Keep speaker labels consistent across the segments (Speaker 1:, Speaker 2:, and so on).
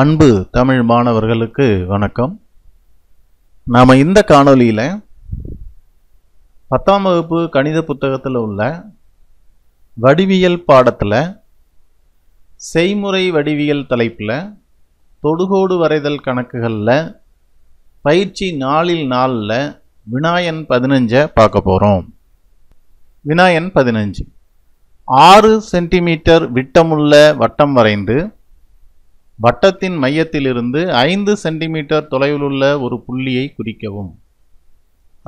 Speaker 1: அன்பு தமிழ் மாணவர்களுக்கு வணக்கம் நாம் இந்த காணொலியில் பத்தாம் வகுப்பு கணித புத்தகத்தில் உள்ள வடிவியல் பாடத்தில் செய்முறை வடிவியல் தலைப்பில் தொடுகோடு வரைதல் கணக்குகளில் பயிற்சி நாளில் நாளில் வினாயன் பதினஞ்சை பார்க்க போகிறோம் வினாயன் பதினஞ்சு ஆறு சென்டிமீட்டர் விட்டமுள்ள வட்டம் வரைந்து வட்டத்தின் மையத்திலிருந்து ஐந்து சென்டிமீட்டர் தொலைவில் உள்ள ஒரு புள்ளியை குறிக்கவும்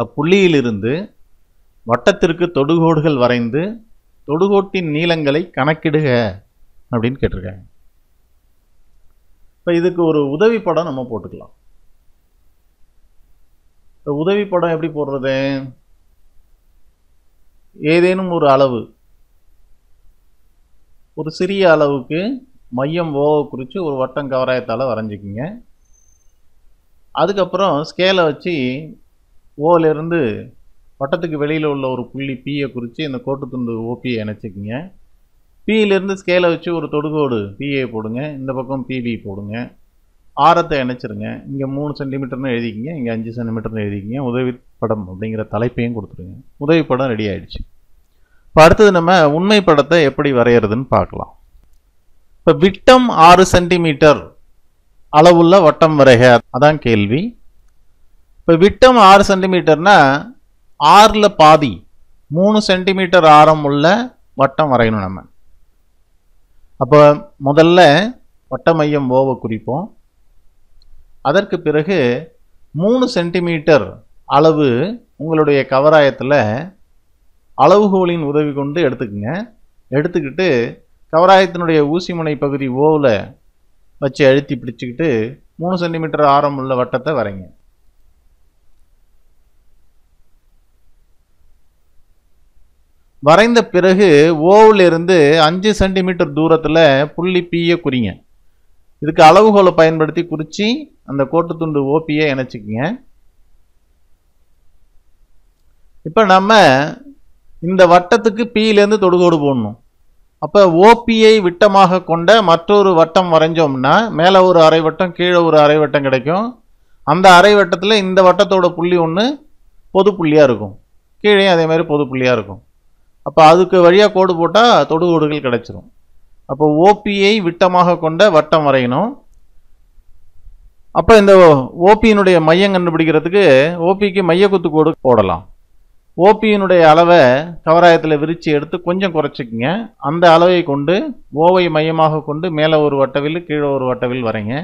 Speaker 1: அப்புள்ளியிலிருந்து வட்டத்திற்கு தொடுகோடுகள் வரைந்து தொடுகோட்டின் நீளங்களை கணக்கிடுக அப்படின்னு கேட்டிருக்காங்க இப்போ இதுக்கு ஒரு உதவி படம் நம்ம போட்டுக்கலாம் இப்போ உதவி படம் எப்படி போடுறது ஏதேனும் ஒரு அளவு ஒரு சிறிய அளவுக்கு மையம் ஓவை குறித்து ஒரு வட்டம் கவராயத்தால் வரைஞ்சிக்கிங்க அதுக்கப்புறம் ஸ்கேலை வச்சு ஓலேருந்து வட்டத்துக்கு வெளியில் உள்ள ஒரு புள்ளி பீயை குறித்து இந்த கோட்டு துண்டு ஓபியை இணைச்சிக்கிங்க பியிலேருந்து ஸ்கேலை வச்சு ஒரு தொடுகோடு பிஏ போடுங்க இந்த பக்கம் பிபி போடுங்க ஆரத்தை இணைச்சிருங்க இங்கே மூணு சென்டிமீட்டர்னு எழுதிக்கிங்க இங்கே அஞ்சு சென்டிமீட்டர்னு எழுதிக்கிங்க உதவி படம் அப்படிங்கிற தலைப்பையும் கொடுத்துருங்க உதவி படம் ரெடி ஆகிடுச்சு இப்போ அடுத்தது நம்ம உண்மை படத்தை எப்படி வரைகிறதுன்னு பார்க்கலாம் இப்போ விட்டம் ஆறு சென்டிமீட்டர் அளவுள்ள வட்டம் வரைக அதான் கேள்வி இப்போ விட்டம் ஆறு சென்டிமீட்டர்னா ஆறில் பாதி மூணு சென்டிமீட்டர் ஆரம் உள்ள வட்டம் வரையணும் நம்ம அப்போ முதல்ல வட்ட மையம் ஓவை குறிப்போம் அதற்கு பிறகு மூணு சென்டிமீட்டர் அளவு உங்களுடைய கவராயத்தில் அளவுகோலின் உதவி கொண்டு எடுத்துக்கங்க எடுத்துக்கிட்டு கவராயத்தினுடைய ஊசிமுனை பகுதி ஓவில் வச்சு அழுத்தி பிடிச்சிக்கிட்டு மூணு சென்டிமீட்டர் ஆரம் உள்ள வட்டத்தை வரைங்க வரைந்த பிறகு ஓவிலிருந்து அஞ்சு சென்டிமீட்டர் தூரத்தில் புள்ளி பீயை குறிங்க இதுக்கு அளவுகோலை பயன்படுத்தி குறித்து அந்த கோட்டு துண்டு ஓபியை இணைச்சிக்கிங்க இப்போ நம்ம இந்த வட்டத்துக்கு பீலேருந்து தொடுகோடு போடணும் அப்போ ஓபியை விட்டமாக கொண்ட மற்றொரு வட்டம் வரைஞ்சோம்னா மேலே ஒரு அரை வட்டம் கீழே ஒரு அரை வட்டம் கிடைக்கும் அந்த அரை வட்டத்தில் இந்த வட்டத்தோட புள்ளி ஒன்று பொது புள்ளியாக இருக்கும் கீழே அதே மாதிரி பொது புள்ளியாக இருக்கும் அப்போ அதுக்கு வழியாக கோடு போட்டால் தொடுகோடுகள் கிடைச்சிடும் அப்போ ஓபியை விட்டமாக கொண்ட வட்டம் வரையணும் அப்போ இந்த ஓபியினுடைய மையம் கண்டுபிடிக்கிறதுக்கு ஓபிக்கு மைய குத்து கோடு போடலாம் ஓபியினுடைய அளவை கவராயத்தில் விரித்து எடுத்து கொஞ்சம் குறைச்சிக்கிங்க அந்த அளவை கொண்டு ஓவை மையமாக கொண்டு மேலே ஒரு வட்டவில் கீழே ஒரு வட்டவில் வரைங்க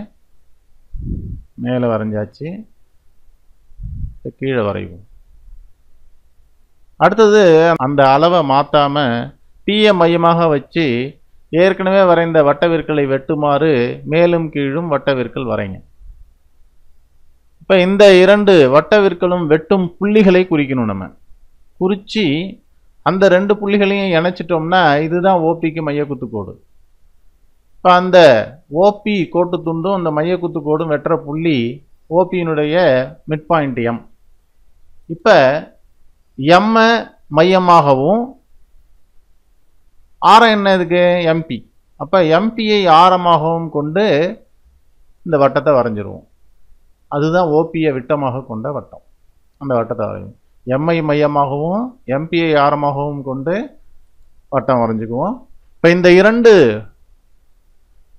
Speaker 1: மேலே வரைஞ்சாச்சு கீழே வரைவோம் அடுத்தது அந்த அளவை மாற்றாமல் தீய மையமாக வச்சு ஏற்கனவே வரைந்த வட்டவிற்களை வெட்டுமாறு மேலும் கீழும் வட்டவிற்கள் வரைங்க இப்போ இந்த இரண்டு வட்டவிற்களும் வெட்டும் புள்ளிகளை குறிக்கணும் நம்ம குறித்து அந்த ரெண்டு புள்ளிகளையும் இணைச்சிட்டோம்னா இதுதான் ஓபிக்கு மையக்குத்துக்கோடு இப்போ அந்த ஓபி கோட்டு துண்டும் அந்த மையக்குத்துக்கோடும் வெட்டுற புள்ளி ஓபியினுடைய மிட் பாயிண்ட் எம் இப்போ எம்மை மையமாகவும் ஆரம் என்ன இதுக்கு எம்பி அப்போ எம்பியை ஆரமாகவும் கொண்டு இந்த வட்டத்தை வரைஞ்சிருவோம் அதுதான் ஓபியை விட்டமாக கொண்ட வட்டம் அந்த வட்டத்தை வரையும் எம்ஐ மையமாகவும் எம்பிஐ ஆரமாகவும் கொண்டு வட்டம் வரைஞ்சிக்குவோம் இப்போ இந்த இரண்டு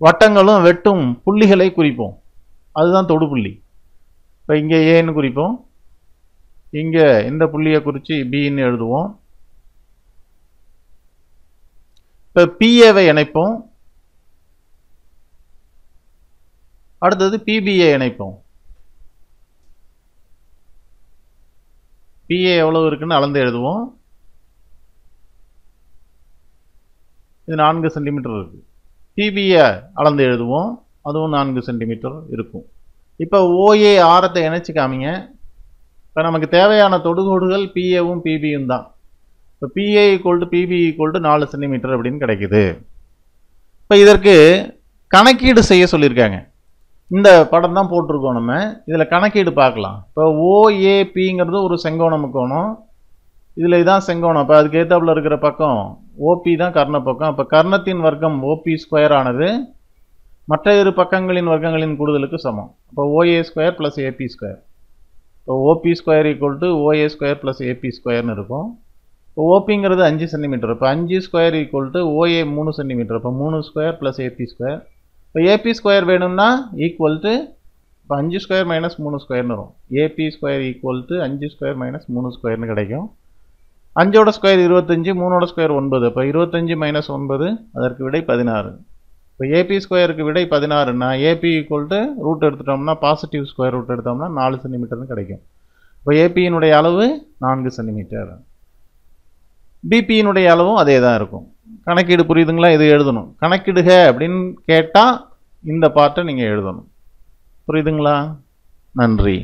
Speaker 1: வட்டங்களும் வெட்டும் புள்ளிகளை குறிப்போம் அதுதான் புள்ளி இப்போ இங்கே ஏன்னு குறிப்போம் இங்கே இந்த புள்ளியை குறித்து பின்னு எழுதுவோம் இப்போ பிஏவை இணைப்போம் அடுத்தது பிபிஏ இணைப்போம் பிஏ எவ்வளவு இருக்குன்னு அளந்து எழுதுவோம் இது நான்கு சென்டிமீட்டர் இருக்குது பிபிஏ அளந்து எழுதுவோம் அதுவும் நான்கு சென்டிமீட்டர் இருக்கும் இப்போ ஓஏ ஆரத்தை இணைச்சி காமிங்க இப்போ நமக்கு தேவையான தொடுகோடுகள் பிஏவும் பிபியும் தான் இப்போ PA equal to PB equal to நாலு சென்டிமீட்டர் அப்படின்னு கிடைக்குது இப்போ இதற்கு கணக்கீடு செய்ய சொல்லியிருக்காங்க இந்த படம் தான் போட்டிருக்கோம் நம்ம இதில் கணக்கீடு பார்க்கலாம் இப்போ ஓஏபிங்கிறது ஒரு செங்கோணம் கோணம் இதில் இதான் செங்கோணம் அப்போ அதுக்கு ஏற்றாப்புல இருக்கிற பக்கம் ஓபி தான் கர்ண பக்கம் அப்போ கர்ணத்தின் வர்க்கம் ஓபி ஸ்கொயர் ஆனது மற்ற இரு பக்கங்களின் வர்க்கங்களின் கூடுதலுக்கு சமம் இப்போ OA square plus AB square இப்போ OB square equal to OA square plus AB ஸ்கொயர்னு இருக்கும் இப்போ ஓபிங்கிறது அஞ்சு சென்டிமீட்டர் இப்போ அஞ்சு ஸ்கொயர் ஈக்குவல் டு ஓஏ மூணு சென்டிமீட்டர் இப்போ மூணு ஸ்கொயர் ப்ளஸ் ஏபி ஸ்கொயர் இப்போ ஏபி ஸ்கொயர் வேணும்னா ஈக்குவல் டு இப்போ அஞ்சு ஸ்கொயர் மைனஸ் மூணு ஸ்கொயர்னு வரும் ஏபி ஸ்கொயர் ஈக்குவல் டு அஞ்சு ஸ்கொயர் மைனஸ் மூணு ஸ்கொயர்னு கிடைக்கும் அஞ்சோட ஸ்கொயர் இருபத்தஞ்சு மூணோட ஸ்கொயர் ஒன்பது இப்போ இருபத்தஞ்சு மைனஸ் ஒன்பது அதற்கு விடை பதினாறு இப்போ ஏபி ஸ்கொயருக்கு விடை பதினாறுன்னா ஏபி ஈக்குவல் டு ரூட் எடுத்துட்டோம்னா பாசிட்டிவ் ஸ்கொயர் ரூட் எடுத்தோம்னா நாலு சென்டிமீட்டர்னு கிடைக்கும் இப்போ ஏபியினுடைய அளவு நான்கு சென்டிமீட்டர் பிபியினுடைய அளவும் அதே தான் இருக்கும் கணக்கீடு புரியுதுங்களா இது எழுதணும் கணக்கிடுக அப்படின்னு கேட்டால் இந்த பாட்டை நீங்கள் எழுதணும் புரியுதுங்களா நன்றி